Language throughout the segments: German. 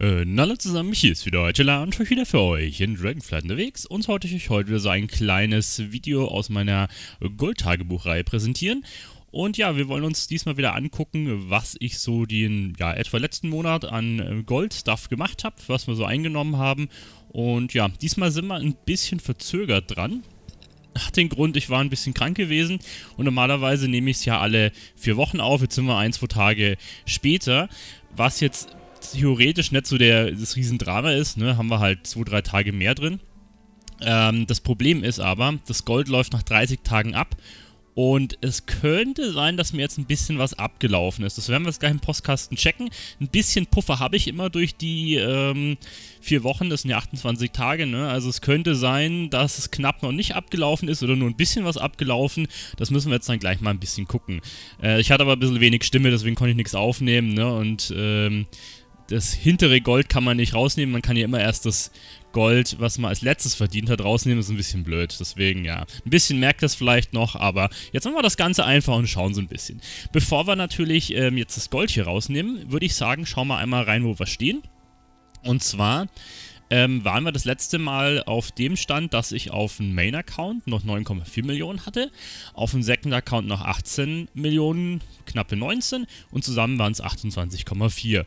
Äh, na hallo zusammen, hier ist wieder Angela und ich bin wieder für euch in Dragonflight unterwegs und heute ich euch heute wieder so ein kleines Video aus meiner Gold-Tagebuchreihe präsentieren. Und ja, wir wollen uns diesmal wieder angucken, was ich so den, ja, etwa letzten Monat an äh, Gold-Stuff gemacht habe, was wir so eingenommen haben. Und ja, diesmal sind wir ein bisschen verzögert dran, hat den Grund, ich war ein bisschen krank gewesen und normalerweise nehme ich es ja alle vier Wochen auf. Jetzt sind wir ein, zwei Tage später, was jetzt theoretisch nicht so der, das Riesendrama ist, ne, haben wir halt zwei, drei Tage mehr drin. Ähm, das Problem ist aber, das Gold läuft nach 30 Tagen ab und es könnte sein, dass mir jetzt ein bisschen was abgelaufen ist. Das werden wir jetzt gleich im Postkasten checken. Ein bisschen Puffer habe ich immer durch die ähm, vier Wochen, das sind ja 28 Tage. Ne? Also es könnte sein, dass es knapp noch nicht abgelaufen ist oder nur ein bisschen was abgelaufen. Das müssen wir jetzt dann gleich mal ein bisschen gucken. Äh, ich hatte aber ein bisschen wenig Stimme, deswegen konnte ich nichts aufnehmen. Ne? Und ähm, das hintere Gold kann man nicht rausnehmen. Man kann ja immer erst das Gold, was man als letztes verdient hat, rausnehmen. Das Ist ein bisschen blöd. Deswegen, ja. Ein bisschen merkt das vielleicht noch, aber jetzt machen wir das Ganze einfach und schauen so ein bisschen. Bevor wir natürlich ähm, jetzt das Gold hier rausnehmen, würde ich sagen, schauen wir einmal rein, wo wir stehen. Und zwar ähm, waren wir das letzte Mal auf dem Stand, dass ich auf dem Main-Account noch 9,4 Millionen hatte, auf dem Second-Account noch 18 Millionen, knappe 19 und zusammen waren es 28,4.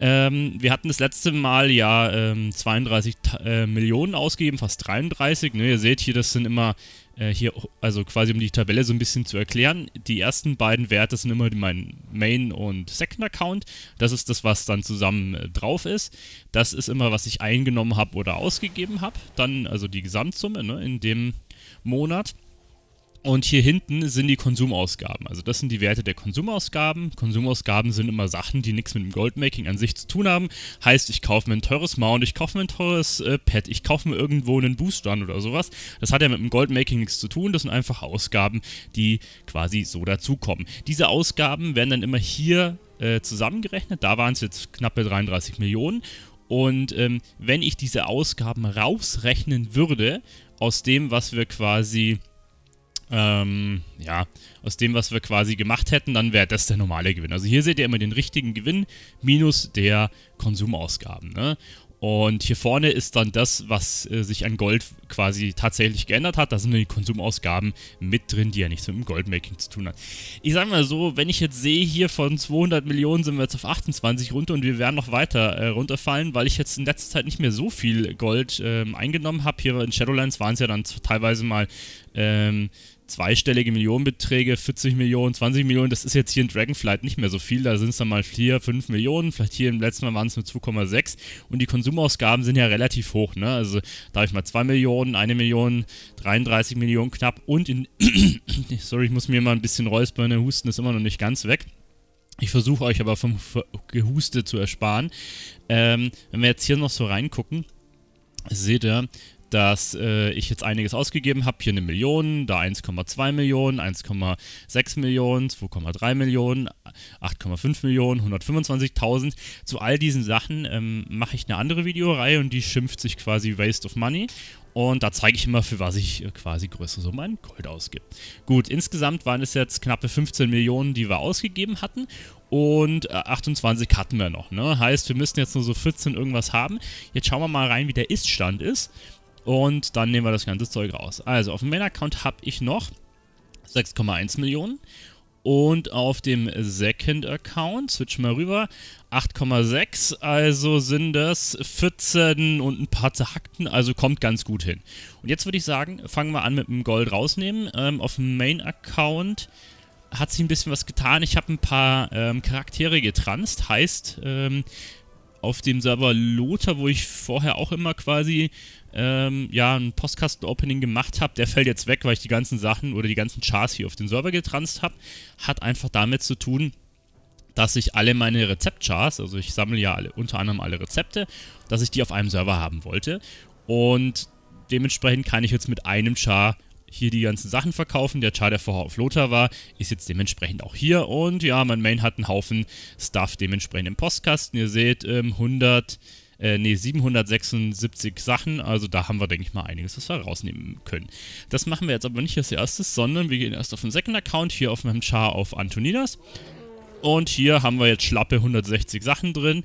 Ähm, wir hatten das letzte Mal ja ähm, 32 äh, Millionen ausgegeben, fast 33. Ne? Ihr seht hier, das sind immer äh, hier, also quasi um die Tabelle so ein bisschen zu erklären. Die ersten beiden Werte sind immer mein Main- und Second-Account. Das ist das, was dann zusammen äh, drauf ist. Das ist immer, was ich eingenommen habe oder ausgegeben habe. Dann also die Gesamtsumme ne? in dem Monat. Und hier hinten sind die Konsumausgaben. Also das sind die Werte der Konsumausgaben. Konsumausgaben sind immer Sachen, die nichts mit dem Goldmaking an sich zu tun haben. Heißt, ich kaufe mir ein teures Mount, ich kaufe mir ein teures äh, Pad, ich kaufe mir irgendwo einen Booster an oder sowas. Das hat ja mit dem Goldmaking nichts zu tun. Das sind einfach Ausgaben, die quasi so dazukommen. Diese Ausgaben werden dann immer hier äh, zusammengerechnet. Da waren es jetzt knappe 33 Millionen. Und ähm, wenn ich diese Ausgaben rausrechnen würde, aus dem, was wir quasi ähm, ja, aus dem, was wir quasi gemacht hätten, dann wäre das der normale Gewinn. Also hier seht ihr immer den richtigen Gewinn minus der Konsumausgaben. Ne? Und hier vorne ist dann das, was äh, sich an Gold quasi tatsächlich geändert hat. Da sind die Konsumausgaben mit drin, die ja nichts mit dem Goldmaking zu tun haben. Ich sage mal so, wenn ich jetzt sehe, hier von 200 Millionen sind wir jetzt auf 28 runter und wir werden noch weiter äh, runterfallen, weil ich jetzt in letzter Zeit nicht mehr so viel Gold ähm, eingenommen habe. Hier in Shadowlands waren es ja dann teilweise mal ähm, zweistellige Millionenbeträge, 40 Millionen, 20 Millionen, das ist jetzt hier in Dragonflight nicht mehr so viel. Da sind es dann mal 4, 5 Millionen, vielleicht hier im letzten Mal waren es nur 2,6. Und die Konsumausgaben sind ja relativ hoch, ne? Also da habe ich mal 2 Millionen, 1 Million, 33 Millionen knapp und in. sorry, ich muss mir mal ein bisschen räuspern, der ne? Husten ist immer noch nicht ganz weg. Ich versuche euch aber vom Gehuste zu ersparen. Ähm, wenn wir jetzt hier noch so reingucken, seht ihr, dass äh, ich jetzt einiges ausgegeben habe. Hier eine Million, da 1,2 Millionen, 1,6 Millionen, 2,3 Millionen, 8,5 Millionen, 125.000. Zu all diesen Sachen ähm, mache ich eine andere Videoreihe und die schimpft sich quasi Waste of Money. Und da zeige ich immer, für was ich äh, quasi größere Summen an Gold ausgebe. Gut, insgesamt waren es jetzt knappe 15 Millionen, die wir ausgegeben hatten und 28 äh, hatten wir noch. Ne? Heißt, wir müssten jetzt nur so 14 irgendwas haben. Jetzt schauen wir mal rein, wie der Ist-Stand ist. Und dann nehmen wir das ganze Zeug raus. Also auf dem Main-Account habe ich noch 6,1 Millionen. Und auf dem Second-Account, switch mal rüber, 8,6. Also sind das 14 und ein paar zerhackten. Also kommt ganz gut hin. Und jetzt würde ich sagen, fangen wir an mit dem Gold rausnehmen. Ähm, auf dem Main-Account hat sich ein bisschen was getan. Ich habe ein paar ähm, Charaktere getranst. Heißt, ähm, auf dem Server Lothar, wo ich vorher auch immer quasi ähm, ja, ein Postkasten-Opening gemacht habe, der fällt jetzt weg, weil ich die ganzen Sachen oder die ganzen Chars hier auf den Server getranst habe, hat einfach damit zu tun, dass ich alle meine Rezept-Chars, also ich sammle ja alle, unter anderem alle Rezepte, dass ich die auf einem Server haben wollte. Und dementsprechend kann ich jetzt mit einem Char hier die ganzen Sachen verkaufen. Der Char, der vorher auf Lothar war, ist jetzt dementsprechend auch hier. Und ja, mein Main hat einen Haufen Stuff dementsprechend im Postkasten. Ihr seht, ähm, 100 äh, nee, 776 Sachen. Also da haben wir, denke ich mal, einiges, was wir rausnehmen können. Das machen wir jetzt aber nicht als erstes, sondern wir gehen erst auf den Second Account, hier auf meinem Char auf Antonidas. Und hier haben wir jetzt schlappe 160 Sachen drin.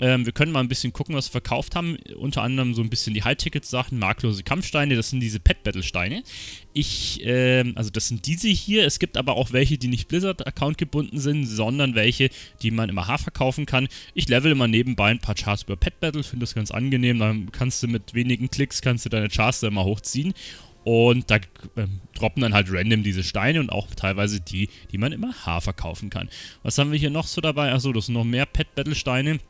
Ähm, wir können mal ein bisschen gucken, was wir verkauft haben. Unter anderem so ein bisschen die High-Ticket-Sachen, marklose Kampfsteine. Das sind diese Pet-Battle-Steine. Ich, ähm, also das sind diese hier. Es gibt aber auch welche, die nicht Blizzard-Account gebunden sind, sondern welche, die man im AHA verkaufen kann. Ich level immer nebenbei ein paar Charts über Pet-Battle, finde das ganz angenehm. Dann kannst du mit wenigen Klicks, kannst du deine Charts da immer hochziehen. Und da äh, droppen dann halt random diese Steine und auch teilweise die, die man immer H verkaufen kann. Was haben wir hier noch so dabei? Achso, das sind noch mehr Pet-Battle-Steine.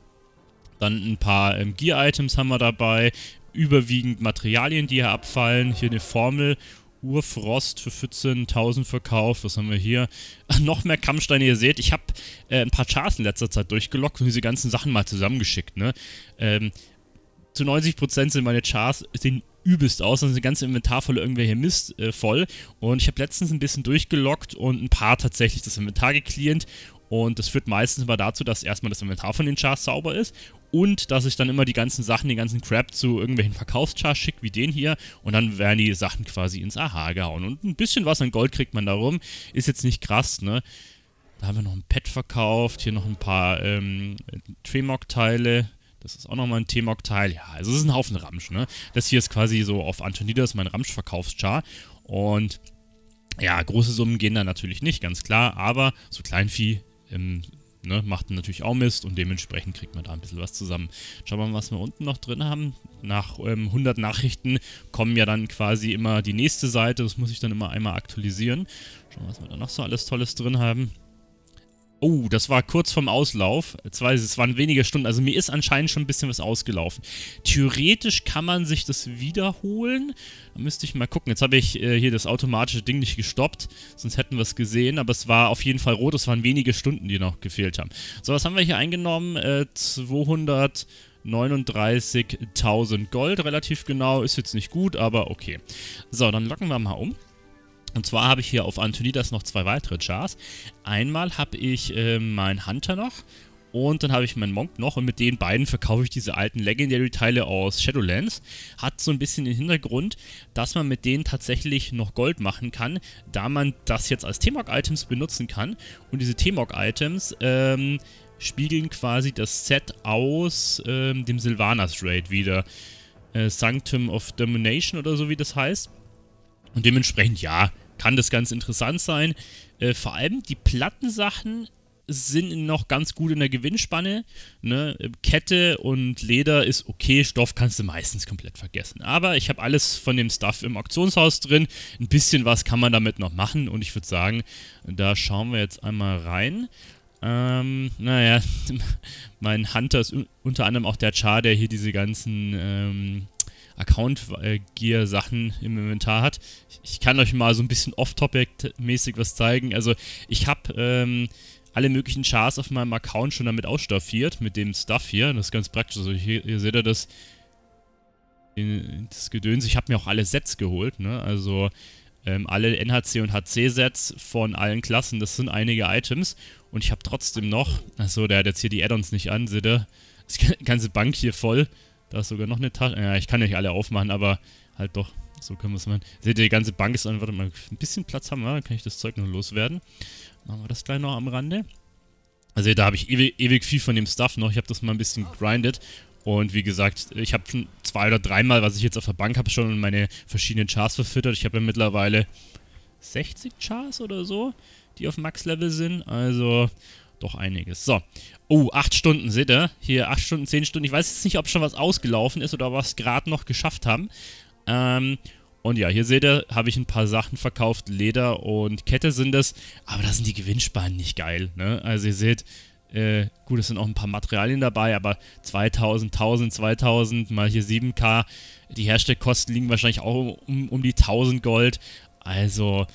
Dann ein paar ähm, Gear-Items haben wir dabei. Überwiegend Materialien, die hier abfallen. Hier eine Formel. Urfrost für 14.000 verkauft. Was haben wir hier? Noch mehr Kammsteine. Ihr seht, ich habe äh, ein paar Charts in letzter Zeit durchgelockt und diese ganzen Sachen mal zusammengeschickt. Ne? Ähm, zu 90% sind meine Charts sehen übelst aus. Dann sind ein ganze Inventar voll irgendwelche Mist äh, voll. Und ich habe letztens ein bisschen durchgelockt und ein paar tatsächlich das Inventar gecleant und das führt meistens immer dazu, dass erstmal das Inventar von den Chars sauber ist und dass ich dann immer die ganzen Sachen, den ganzen Crap zu irgendwelchen Verkaufschars schicke, wie den hier. Und dann werden die Sachen quasi ins AHA gehauen. Und ein bisschen was an Gold kriegt man darum. Ist jetzt nicht krass, ne? Da haben wir noch ein Pet verkauft, hier noch ein paar ähm, Tremog-Teile. Das ist auch nochmal ein t teil Ja, also es ist ein Haufen Ramsch, ne? Das hier ist quasi so auf Antonidas mein Ramsch-Verkaufschar. Und ja, große Summen gehen da natürlich nicht, ganz klar. Aber so Kleinvieh im, ne, macht natürlich auch Mist und dementsprechend kriegt man da ein bisschen was zusammen. Schauen wir mal, was wir unten noch drin haben. Nach ähm, 100 Nachrichten kommen ja dann quasi immer die nächste Seite. Das muss ich dann immer einmal aktualisieren. Schauen wir, mal, was wir da noch so alles Tolles drin haben. Oh, das war kurz vorm Auslauf. Zwei, es waren wenige Stunden. Also mir ist anscheinend schon ein bisschen was ausgelaufen. Theoretisch kann man sich das wiederholen. Da müsste ich mal gucken. Jetzt habe ich äh, hier das automatische Ding nicht gestoppt. Sonst hätten wir es gesehen. Aber es war auf jeden Fall rot. Es waren wenige Stunden, die noch gefehlt haben. So, was haben wir hier eingenommen? Äh, 200... Gold, relativ genau, ist jetzt nicht gut, aber okay. So, dann locken wir mal um. Und zwar habe ich hier auf Antonidas noch zwei weitere Jars. Einmal habe ich äh, meinen Hunter noch und dann habe ich meinen Monk noch und mit den beiden verkaufe ich diese alten Legendary-Teile aus Shadowlands. Hat so ein bisschen den Hintergrund, dass man mit denen tatsächlich noch Gold machen kann, da man das jetzt als T-Mog-Items benutzen kann. Und diese T-Mog-Items ähm, spiegeln quasi das Set aus ähm, dem Sylvanas Raid wieder. Äh, Sanctum of Domination oder so wie das heißt. Und dementsprechend ja, kann das ganz interessant sein. Äh, vor allem die Plattensachen sind noch ganz gut in der Gewinnspanne. Ne? Kette und Leder ist okay, Stoff kannst du meistens komplett vergessen. Aber ich habe alles von dem Stuff im Auktionshaus drin. Ein bisschen was kann man damit noch machen und ich würde sagen, da schauen wir jetzt einmal rein. Ähm, naja, mein Hunter ist unter anderem auch der Char, der hier diese ganzen ähm, Account-Gear-Sachen im Inventar hat. Ich, kann euch mal so ein bisschen off-topic-mäßig was zeigen. Also ich habe ähm, alle möglichen Chars auf meinem Account schon damit ausstaffiert, mit dem Stuff hier. Das ist ganz praktisch. Also hier, hier seht ihr das, das Gedöns. Ich habe mir auch alle Sets geholt, ne? Also ähm, alle NHC und HC-Sets von allen Klassen. Das sind einige Items. Und ich habe trotzdem noch... Achso, der hat jetzt hier die Add-ons nicht an, seht ihr? Das ganze Bank hier voll. Da ist sogar noch eine Tasche. Ja, ich kann nicht alle aufmachen, aber halt doch. So können wir es machen. Seht ihr, die ganze Bank ist an. Warte mal, ein bisschen Platz haben wir. Dann kann ich das Zeug noch loswerden. Machen wir das gleich noch am Rande. Also da habe ich ewig, ewig, viel von dem Stuff noch. Ich habe das mal ein bisschen grindet. Und wie gesagt, ich habe schon zwei oder dreimal, was ich jetzt auf der Bank habe, schon meine verschiedenen Chars verfüttert. Ich habe ja mittlerweile 60 Chars oder so, die auf Max-Level sind. Also doch einiges. So. Oh, 8 Stunden, seht ihr? Hier 8 Stunden, 10 Stunden. Ich weiß jetzt nicht, ob schon was ausgelaufen ist oder was gerade noch geschafft haben. Ähm, und ja, hier seht ihr, habe ich ein paar Sachen verkauft. Leder und Kette sind es. Aber da sind die Gewinnspannen nicht geil, ne? Also ihr seht, äh, gut, es sind auch ein paar Materialien dabei, aber 2000, 1000, 2000, mal hier 7k. Die Herstellkosten liegen wahrscheinlich auch um, um, um die 1000 Gold. Also,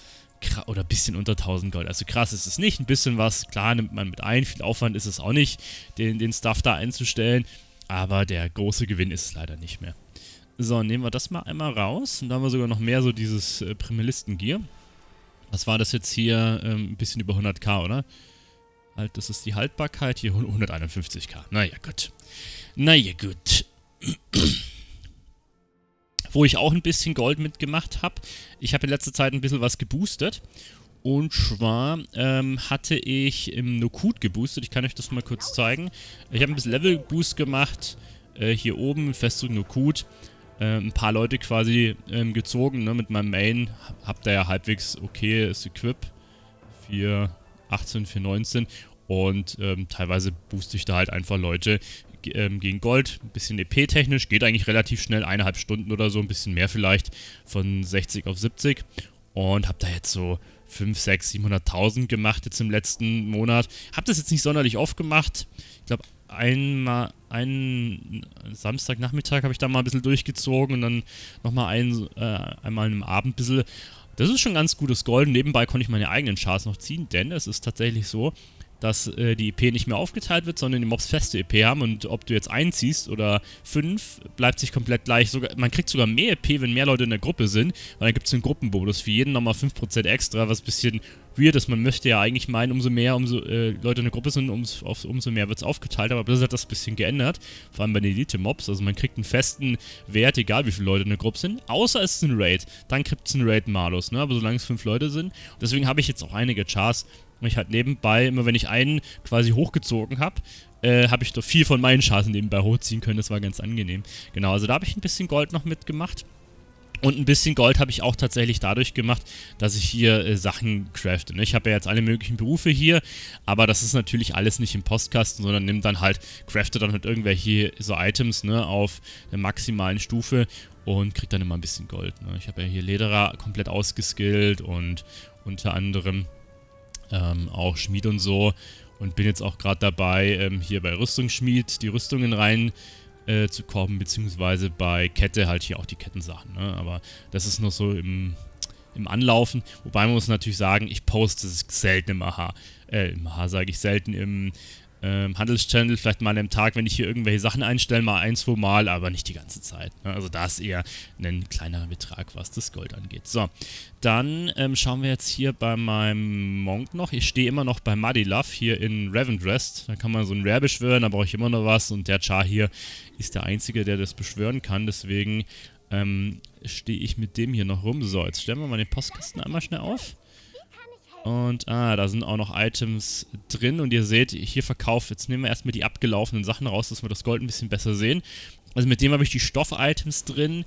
oder ein bisschen unter 1000 Gold. Also krass ist es nicht, ein bisschen was, klar nimmt man mit ein, viel Aufwand ist es auch nicht, den, den Stuff da einzustellen, aber der große Gewinn ist es leider nicht mehr. So, nehmen wir das mal einmal raus und da haben wir sogar noch mehr so dieses äh, Primalisten-Gear. Was war das jetzt hier? Ähm, ein bisschen über 100k, oder? Halt, das ist die Haltbarkeit, hier 151k. Naja, gut. Naja, gut wo ich auch ein bisschen Gold mitgemacht habe. Ich habe in letzter Zeit ein bisschen was geboostet. Und zwar ähm, hatte ich im Nokut geboostet. Ich kann euch das mal kurz zeigen. Ich habe ein bisschen Level-Boost gemacht. Äh, hier oben, Festung Nokut. Äh, ein paar Leute quasi ähm, gezogen. Ne? Mit meinem Main habt ihr ja halbwegs okay okayes Equip. 4, 18, 4, 19. Und ähm, teilweise booste ich da halt einfach Leute, ähm, gegen Gold, ein bisschen EP-technisch, geht eigentlich relativ schnell, eineinhalb Stunden oder so, ein bisschen mehr vielleicht, von 60 auf 70. Und habe da jetzt so 5, 6, 700.000 gemacht jetzt im letzten Monat. Habe das jetzt nicht sonderlich oft gemacht. Ich glaube, einmal einen Samstagnachmittag habe ich da mal ein bisschen durchgezogen und dann nochmal ein, äh, einmal im Abend ein bisschen. Das ist schon ganz gutes Gold. Nebenbei konnte ich meine eigenen Charts noch ziehen, denn es ist tatsächlich so, dass äh, die EP nicht mehr aufgeteilt wird, sondern die Mobs feste EP haben und ob du jetzt einziehst oder fünf, bleibt sich komplett gleich. Sogar, man kriegt sogar mehr EP, wenn mehr Leute in der Gruppe sind, weil dann gibt es einen Gruppenbonus für jeden nochmal 5% extra, was ein bisschen weird ist. Man möchte ja eigentlich meinen, umso mehr umso, äh, Leute in der Gruppe sind, umso, auf, umso mehr wird es aufgeteilt, aber das hat das ein bisschen geändert, vor allem bei den Elite-Mobs. Also man kriegt einen festen Wert, egal wie viele Leute in der Gruppe sind, außer es ist ein Raid. Dann kriegt es einen Raid-Malus, ne? aber solange es fünf Leute sind. Deswegen habe ich jetzt auch einige Chars und ich halt nebenbei, immer wenn ich einen quasi hochgezogen habe, äh, habe ich doch viel von meinen Schaden nebenbei hochziehen können. Das war ganz angenehm. Genau, also da habe ich ein bisschen Gold noch mitgemacht. Und ein bisschen Gold habe ich auch tatsächlich dadurch gemacht, dass ich hier äh, Sachen crafte. Ne? Ich habe ja jetzt alle möglichen Berufe hier, aber das ist natürlich alles nicht im Postkasten, sondern nimm dann halt, crafte dann halt irgendwelche so Items ne, auf der maximalen Stufe und krieg dann immer ein bisschen Gold. Ne? Ich habe ja hier Lederer komplett ausgeskillt und unter anderem ähm, auch Schmied und so. Und bin jetzt auch gerade dabei, ähm, hier bei Rüstungsschmied die Rüstungen rein äh, zu korben, beziehungsweise bei Kette halt hier auch die Kettensachen. Ne? Aber das ist noch so im, im Anlaufen. Wobei man muss natürlich sagen, ich poste es selten im AHA. Äh, im AHA sage ich selten im ähm, Handelschannel vielleicht mal am Tag, wenn ich hier irgendwelche Sachen einstelle, mal ein, zwei Mal, aber nicht die ganze Zeit. Ne? Also da ist eher ein kleinerer Betrag, was das Gold angeht. So, dann ähm, schauen wir jetzt hier bei meinem Monk noch. Ich stehe immer noch bei Muddy Love hier in Ravendrest. Da kann man so ein Rare beschwören, da brauche ich immer noch was. Und der Char hier ist der Einzige, der das beschwören kann. Deswegen ähm, stehe ich mit dem hier noch rum. So, jetzt stellen wir mal den Postkasten einmal schnell auf. Und ah, da sind auch noch Items drin. Und ihr seht, hier verkauft. Jetzt nehmen wir erstmal die abgelaufenen Sachen raus, dass wir das Gold ein bisschen besser sehen. Also mit dem habe ich die Stoff-Items drin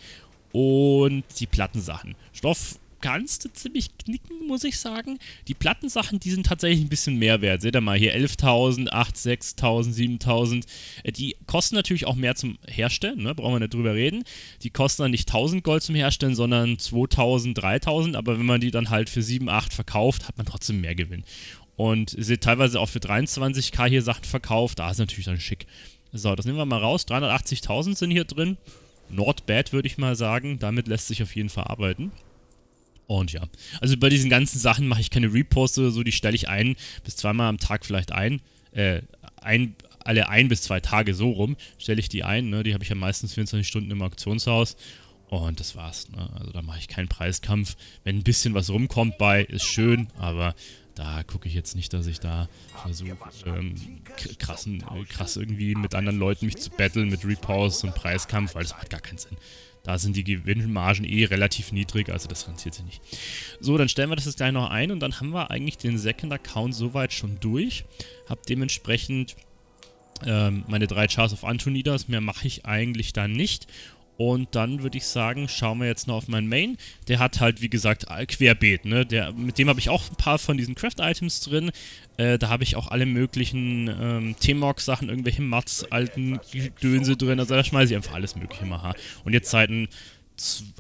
und die Plattensachen. Stoff kannst ziemlich knicken, muss ich sagen. Die Plattensachen, die sind tatsächlich ein bisschen mehr wert. Seht ihr mal hier 11.000, 8.000, 6.000, 7.000. Die kosten natürlich auch mehr zum Herstellen, ne? brauchen wir nicht drüber reden. Die kosten dann nicht 1.000 Gold zum Herstellen, sondern 2.000, 3.000. Aber wenn man die dann halt für 7, 8 verkauft, hat man trotzdem mehr Gewinn. Und seht teilweise auch für 23k hier Sachen verkauft. Da ist natürlich dann schick. So, das nehmen wir mal raus. 380.000 sind hier drin. Not bad, würde ich mal sagen. Damit lässt sich auf jeden Fall arbeiten. Und ja, also bei diesen ganzen Sachen mache ich keine Reposts oder so, die stelle ich ein bis zweimal am Tag vielleicht ein. Äh, ein alle ein bis zwei Tage so rum stelle ich die ein. Ne? Die habe ich ja meistens 24 Stunden im Auktionshaus. Und das war's. Ne? Also da mache ich keinen Preiskampf. Wenn ein bisschen was rumkommt bei, ist schön, aber da gucke ich jetzt nicht, dass ich da versuche, ähm, äh, krass irgendwie mit anderen Leuten mich zu battlen mit Reposts und Preiskampf, weil das macht gar keinen Sinn. Da sind die Gewinnmargen eh relativ niedrig, also das rentiert sich nicht. So, dann stellen wir das jetzt gleich noch ein und dann haben wir eigentlich den Second Account soweit schon durch. Hab dementsprechend ähm, meine drei Chars auf Antonidas, mehr mache ich eigentlich dann nicht. Und dann würde ich sagen, schauen wir jetzt noch auf meinen Main. Der hat halt, wie gesagt, querbeet. Ne? Der, mit dem habe ich auch ein paar von diesen Craft-Items drin. Äh, da habe ich auch alle möglichen ähm, T-Mog-Sachen, irgendwelche Mats, alten Dönse drin. Also da schmeiße ich einfach alles Mögliche mal. Ha. Und jetzt seit ein,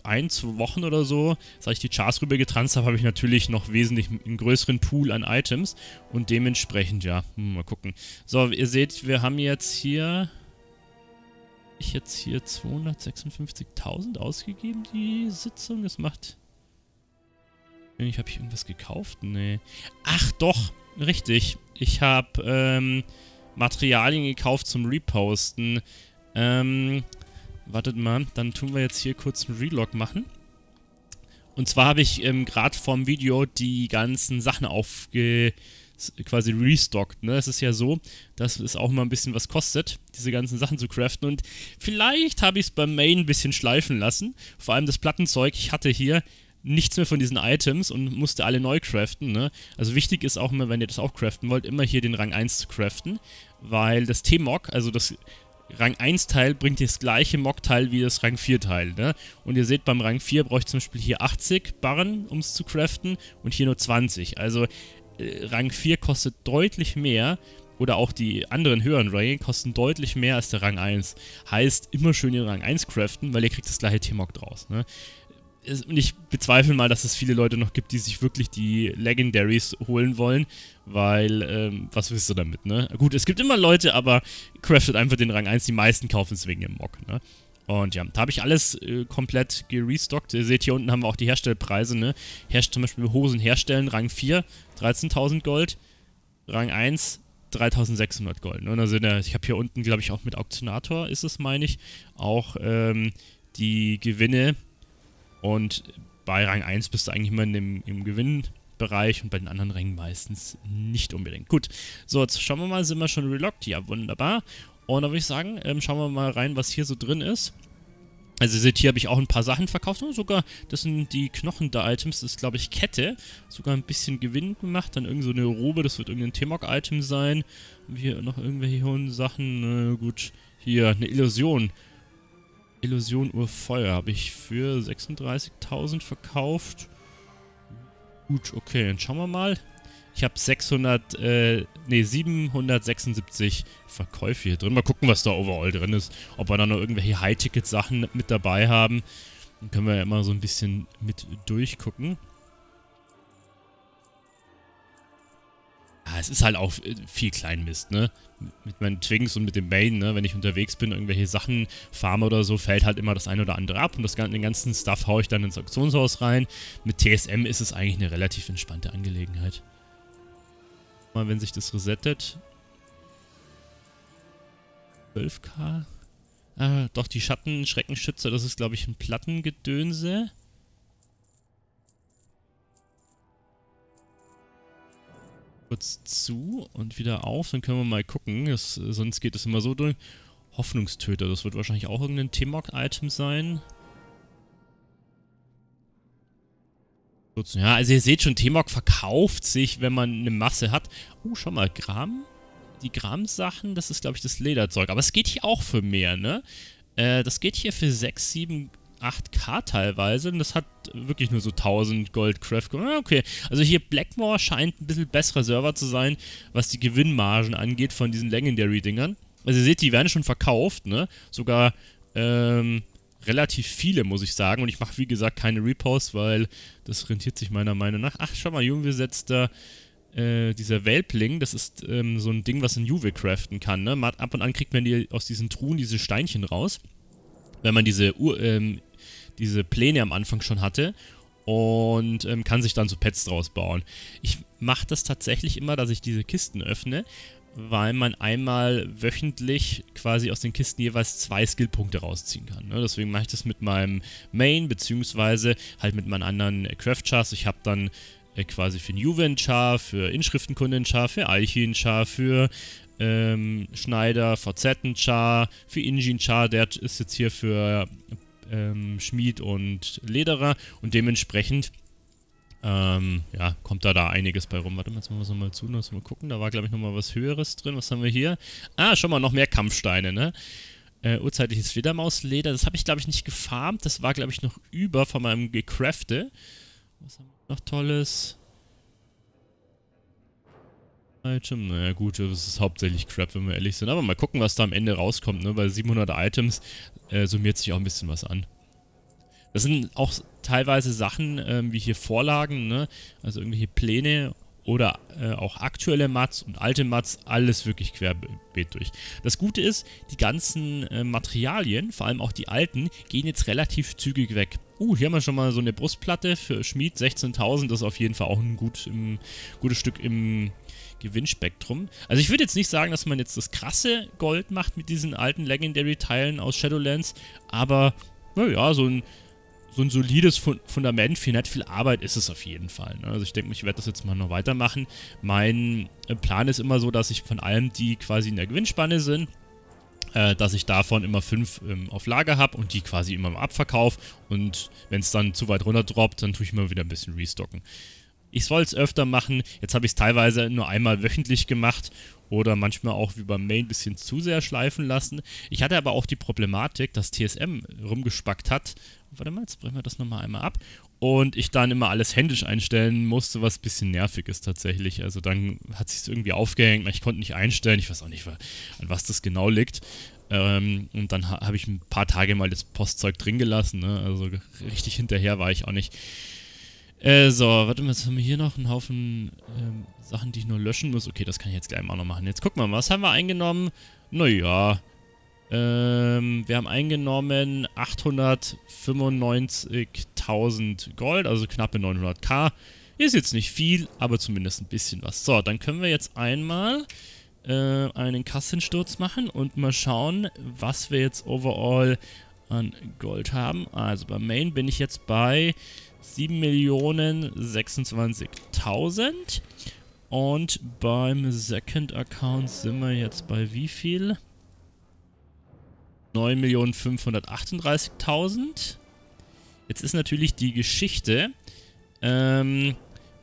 ein, zwei Wochen oder so, seit ich die Chars rüber getranst habe, habe ich natürlich noch wesentlich einen größeren Pool an Items. Und dementsprechend, ja, mal gucken. So, ihr seht, wir haben jetzt hier ich jetzt hier 256.000 ausgegeben, die Sitzung? Das macht... Ich habe ich irgendwas gekauft? Nee. Ach doch, richtig. Ich habe ähm, Materialien gekauft zum Reposten. Ähm, wartet mal, dann tun wir jetzt hier kurz einen Relog machen. Und zwar habe ich ähm, gerade vorm Video die ganzen Sachen aufge quasi restockt. Ne? Es ist ja so, dass es auch mal ein bisschen was kostet, diese ganzen Sachen zu craften. Und vielleicht habe ich es beim Main ein bisschen schleifen lassen. Vor allem das Plattenzeug. Ich hatte hier nichts mehr von diesen Items und musste alle neu craften. Ne? Also wichtig ist auch immer, wenn ihr das auch craften wollt, immer hier den Rang 1 zu craften. Weil das t mog also das Rang 1 Teil bringt das gleiche mog Teil wie das Rang 4 Teil. Ne? Und ihr seht, beim Rang 4 brauche ich zum Beispiel hier 80 Barren, um es zu craften und hier nur 20. Also äh, Rang 4 kostet deutlich mehr oder auch die anderen höheren Ränge kosten deutlich mehr als der Rang 1. Heißt, immer schön den Rang 1 craften, weil ihr kriegt das gleiche T-Mog draus. Ne? Und ich bezweifle mal, dass es viele Leute noch gibt, die sich wirklich die Legendaries holen wollen, weil, ähm, was willst du damit, ne? Gut, es gibt immer Leute, aber craftet einfach den Rang 1, die meisten kaufen es wegen dem Mock, ne? Und ja, da habe ich alles äh, komplett gerestockt. Ihr seht, hier unten haben wir auch die Herstellpreise, ne? Herst zum Beispiel Hosen herstellen, Rang 4, 13.000 Gold. Rang 1, 3.600 Gold. Ne? Und also der, ich habe hier unten, glaube ich, auch mit Auktionator, ist es, meine ich, auch ähm, die Gewinne. Und bei Rang 1 bist du eigentlich immer in dem, im Gewinnbereich und bei den anderen Rängen meistens nicht unbedingt. Gut, so, jetzt schauen wir mal, sind wir schon relockt? Ja, wunderbar. Und da würde ich sagen, ähm, schauen wir mal rein, was hier so drin ist. Also ihr seht, hier habe ich auch ein paar Sachen verkauft. Und oh, sogar, das sind die Knochen der Items. Das ist, glaube ich, Kette. Sogar ein bisschen Gewinn gemacht. Dann irgend so eine Robe. Das wird irgendein T-Mog-Item sein. Und hier noch irgendwelche hohen Sachen. Äh, gut, hier eine Illusion. Illusion Urfeuer habe ich für 36.000 verkauft. Gut, okay, dann schauen wir mal. Ich habe 600, äh, nee, 776 Verkäufe hier drin. Mal gucken, was da overall drin ist. Ob wir da noch irgendwelche High-Ticket-Sachen mit dabei haben. Dann können wir ja immer so ein bisschen mit durchgucken. Ja, es ist halt auch viel Kleinmist, ne? Mit meinen Twinks und mit dem Main, ne? Wenn ich unterwegs bin, irgendwelche Sachen farme oder so, fällt halt immer das eine oder andere ab und das, den ganzen Stuff haue ich dann ins Auktionshaus rein. Mit TSM ist es eigentlich eine relativ entspannte Angelegenheit. Mal, wenn sich das resettet. 12k? Ah, doch, die Schatten-Schreckenschützer, das ist, glaube ich, ein Plattengedönse. Kurz zu und wieder auf, dann können wir mal gucken. Das, sonst geht es immer so durch. Hoffnungstöter, das wird wahrscheinlich auch irgendein T-Mock-Item sein. 14, ja, also ihr seht schon, Temok verkauft sich, wenn man eine Masse hat. Oh, uh, schau mal, Gramm. Die Gramm-Sachen, das ist, glaube ich, das Lederzeug. Aber es geht hier auch für mehr, ne? Äh, das geht hier für 6, 7, 8k teilweise. Und das hat wirklich nur so 1000 Gold Craft. Okay, also hier Blackmore scheint ein bisschen besserer Server zu sein, was die Gewinnmargen angeht von diesen Legendary-Dingern. Also ihr seht, die werden schon verkauft, ne? Sogar, ähm, relativ viele, muss ich sagen. Und ich mache, wie gesagt, keine Reposts, weil das rentiert sich meiner Meinung nach. Ach, schau mal, Juve setzt da äh, dieser Welpling, das ist ähm, so ein Ding, was ein Juve craften kann. Ne? Ab und an kriegt man die aus diesen Truhen diese Steinchen raus, wenn man diese, Ur ähm, diese Pläne am Anfang schon hatte und ähm, kann sich dann so Pets draus bauen. Ich mache das tatsächlich immer, dass ich diese Kisten öffne weil man einmal wöchentlich quasi aus den Kisten jeweils zwei Skillpunkte rausziehen kann. Ne? Deswegen mache ich das mit meinem Main, beziehungsweise halt mit meinen anderen äh, Craft-Chars. Ich habe dann äh, quasi für Juven-Char, für Inschriftenkunden-Char, für Alchin-Char, für ähm, Schneider, VZ-Char, für Ingin char der ist jetzt hier für ähm, Schmied und Lederer und dementsprechend ähm, ja, kommt da da einiges bei rum. Warte mal, jetzt machen wir es nochmal zu, lass mal gucken. Da war, glaube ich, nochmal was Höheres drin. Was haben wir hier? Ah, schon mal noch mehr Kampfsteine, ne? Äh, urzeitliches Fledermausleder. Das habe ich, glaube ich, nicht gefarmt. Das war, glaube ich, noch über von meinem Gecrafte. Was haben wir noch Tolles? Item. Naja gut, das ist hauptsächlich Crap, wenn wir ehrlich sind. Aber mal gucken, was da am Ende rauskommt, ne? Weil 700 Items äh, summiert sich auch ein bisschen was an. Das sind auch teilweise Sachen ähm, wie hier Vorlagen, ne? also irgendwelche Pläne oder äh, auch aktuelle Mats und alte Mats, alles wirklich querbeet durch. Das Gute ist, die ganzen äh, Materialien, vor allem auch die alten, gehen jetzt relativ zügig weg. Uh, hier haben wir schon mal so eine Brustplatte für Schmied, 16.000, das ist auf jeden Fall auch ein gut, im, gutes Stück im Gewinnspektrum. Also ich würde jetzt nicht sagen, dass man jetzt das krasse Gold macht mit diesen alten Legendary-Teilen aus Shadowlands, aber naja, so ein so ein solides Fundament für nicht viel Arbeit ist es auf jeden Fall. Ne? Also ich denke, ich werde das jetzt mal noch weitermachen. Mein äh, Plan ist immer so, dass ich von allem, die quasi in der Gewinnspanne sind, äh, dass ich davon immer fünf ähm, auf Lager habe und die quasi immer im Abverkauf. Und wenn es dann zu weit runter droppt, dann tue ich immer wieder ein bisschen restocken ich soll es öfter machen. Jetzt habe ich es teilweise nur einmal wöchentlich gemacht oder manchmal auch wie beim Main ein bisschen zu sehr schleifen lassen. Ich hatte aber auch die Problematik, dass TSM rumgespackt hat. Warte mal, jetzt brechen wir das nochmal einmal ab. Und ich dann immer alles händisch einstellen musste, was ein bisschen nervig ist tatsächlich. Also dann hat sich irgendwie aufgehängt, ich konnte nicht einstellen, ich weiß auch nicht, an was das genau liegt. Ähm, und dann habe ich ein paar Tage mal das Postzeug drin gelassen. Ne? Also richtig hinterher war ich auch nicht. Äh, so, warte mal, jetzt haben wir hier noch einen Haufen ähm, Sachen, die ich nur löschen muss. Okay, das kann ich jetzt gleich mal noch machen. Jetzt gucken wir mal, was haben wir eingenommen? Naja, ähm, wir haben eingenommen 895.000 Gold, also knappe 900k. Ist jetzt nicht viel, aber zumindest ein bisschen was. So, dann können wir jetzt einmal äh, einen Kassensturz machen und mal schauen, was wir jetzt overall an Gold haben. Also beim Main bin ich jetzt bei 7.026.000. Und beim Second Account sind wir jetzt bei wie viel? 9.538.000. Jetzt ist natürlich die Geschichte. Ähm,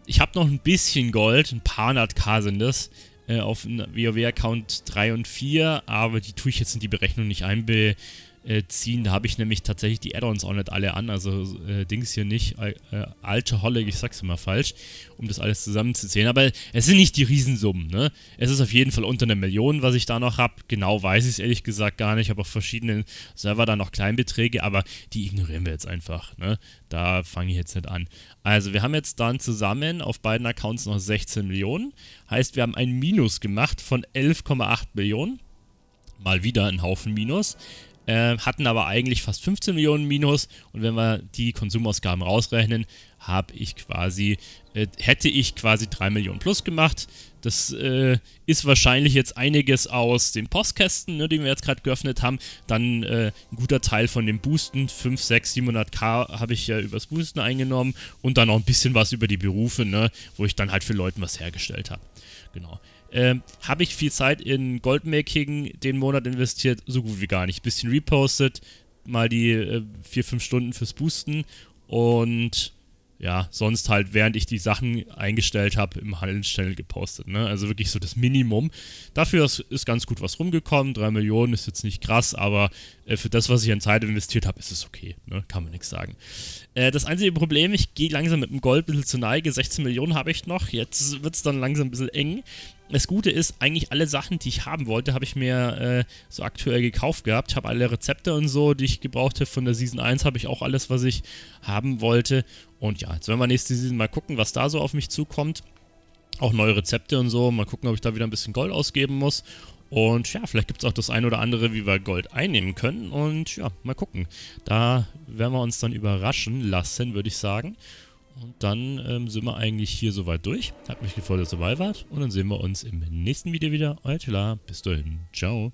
ich habe noch ein bisschen Gold, ein paar hundert K sind das, äh, auf WoW-Account 3 und 4, aber die tue ich jetzt in die Berechnung nicht einbe äh, ziehen. Da habe ich nämlich tatsächlich die Add-ons auch nicht alle an, also äh, Dings hier nicht, äh, äh Alcoholic, ich sag's immer falsch, um das alles zusammenzuzählen. Aber es sind nicht die Riesensummen, ne? Es ist auf jeden Fall unter einer Million, was ich da noch habe. Genau weiß ich es ehrlich gesagt gar nicht. Ich habe auf verschiedenen Server da noch Kleinbeträge, aber die ignorieren wir jetzt einfach, ne? Da fange ich jetzt nicht an. Also wir haben jetzt dann zusammen auf beiden Accounts noch 16 Millionen. Heißt, wir haben ein Minus gemacht von 11,8 Millionen mal wieder ein Haufen Minus. Äh, hatten aber eigentlich fast 15 Millionen Minus. Und wenn wir die Konsumausgaben rausrechnen, habe ich quasi, äh, hätte ich quasi 3 Millionen plus gemacht. Das äh, ist wahrscheinlich jetzt einiges aus den Postkästen, ne, den wir jetzt gerade geöffnet haben. Dann äh, ein guter Teil von den Boosten, 5, 6, 700k habe ich ja übers Boosten eingenommen und dann noch ein bisschen was über die Berufe, ne, wo ich dann halt für Leuten was hergestellt habe. Genau. Ähm, habe ich viel Zeit in Goldmaking den Monat investiert, so gut wie gar nicht. Bisschen repostet, mal die 4-5 äh, fünf Stunden fürs Boosten und ja, sonst halt, während ich die Sachen eingestellt habe, im Handelsstellen gepostet. Ne? Also wirklich so das Minimum. Dafür ist, ist ganz gut was rumgekommen. 3 Millionen ist jetzt nicht krass, aber äh, für das, was ich an Zeit investiert habe, ist es okay. Ne? Kann man nichts sagen. Äh, das einzige Problem, ich gehe langsam mit dem Gold ein bisschen zu Neige. 16 Millionen habe ich noch. Jetzt wird es dann langsam ein bisschen eng. Das Gute ist, eigentlich alle Sachen, die ich haben wollte, habe ich mir äh, so aktuell gekauft gehabt. Ich habe alle Rezepte und so, die ich gebraucht habe von der Season 1, habe ich auch alles, was ich haben wollte. Und ja, jetzt werden wir nächste Season mal gucken, was da so auf mich zukommt. Auch neue Rezepte und so. Mal gucken, ob ich da wieder ein bisschen Gold ausgeben muss. Und ja, vielleicht gibt es auch das ein oder andere, wie wir Gold einnehmen können. Und ja, mal gucken. Da werden wir uns dann überraschen lassen, würde ich sagen. Und dann ähm, sind wir eigentlich hier soweit durch. Hat mich gefreut, dass ihr dabei wart. Und dann sehen wir uns im nächsten Video wieder. Euer Tila. Bis dahin. Ciao.